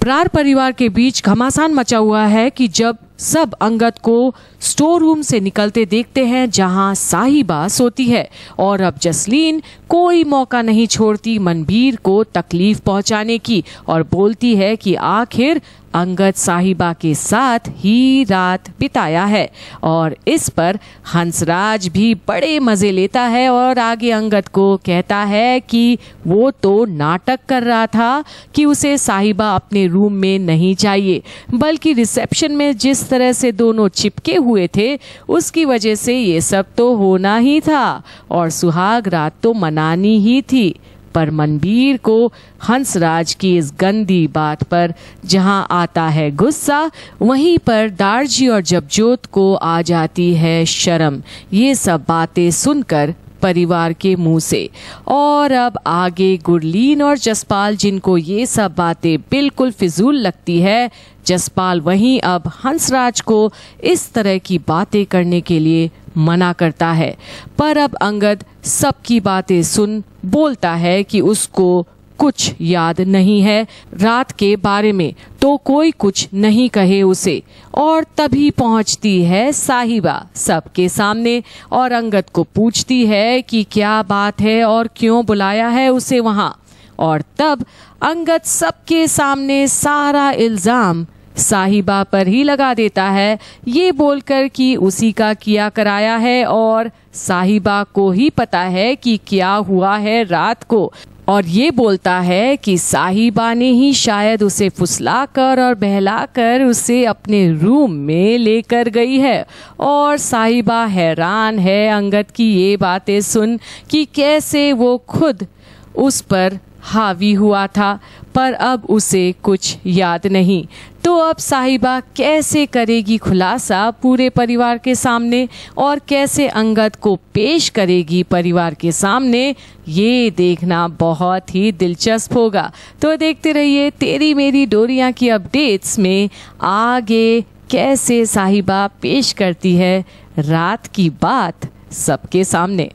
प्रार परिवार के बीच घमासान मचा हुआ है कि जब सब अंगद को स्टोर रूम से निकलते देखते हैं जहां साहिबा सोती है और अब जसलीन कोई मौका नहीं छोड़ती मनबीर को तकलीफ पहुंचाने की और बोलती है कि आखिर अंगद साहिबा के साथ ही रात बिताया है और इस पर हंसराज भी बड़े मज़े लेता है और आगे अंगद को कहता है कि वो तो नाटक कर रहा था कि उसे साहिबा अपने रूम में नहीं चाहिए बल्कि रिसेप्शन में जिस तरह से दोनों चिपके हुए थे उसकी वजह से ये सब तो होना ही था और सुहाग रात तो मनानी ही थी पर मनबीर को हंसराज की इस गंदी बात पर जहां आता है गुस्सा वहीं पर दारजी और जबजोत को आ जाती है शर्म ये सब बातें सुनकर परिवार के मुंह से और अब आगे गुरलीन और जसपाल जिनको ये सब बातें बिल्कुल फिजूल लगती है जसपाल वहीं अब हंसराज को इस तरह की बातें करने के लिए मना करता है पर अब अंगद सबकी बातें सुन बोलता है कि उसको कुछ याद नहीं है रात के बारे में तो कोई कुछ नहीं कहे उसे और तभी पहुंचती है साहिबा सबके सामने और अंगद को पूछती है कि क्या बात है और क्यों बुलाया है उसे वहां और तब अंगद सबके सामने सारा इल्ज़ाम साहिबा पर ही लगा देता है ये बोलकर कि उसी का किया कराया है और साहिबा को ही पता है कि क्या हुआ है रात को और ये बोलता है कि साहिबा ने ही शायद उसे फुसलाकर और बहलाकर उसे अपने रूम में लेकर गई है और साहिबा हैरान है अंगद की ये बातें सुन कि कैसे वो खुद उस पर हावी हुआ था पर अब उसे कुछ याद नहीं तो अब साहिबा कैसे करेगी खुलासा पूरे परिवार के सामने और कैसे अंगद को पेश करेगी परिवार के सामने ये देखना बहुत ही दिलचस्प होगा तो देखते रहिए तेरी मेरी डोरियाँ की अपडेट्स में आगे कैसे साहिबा पेश करती है रात की बात सबके सामने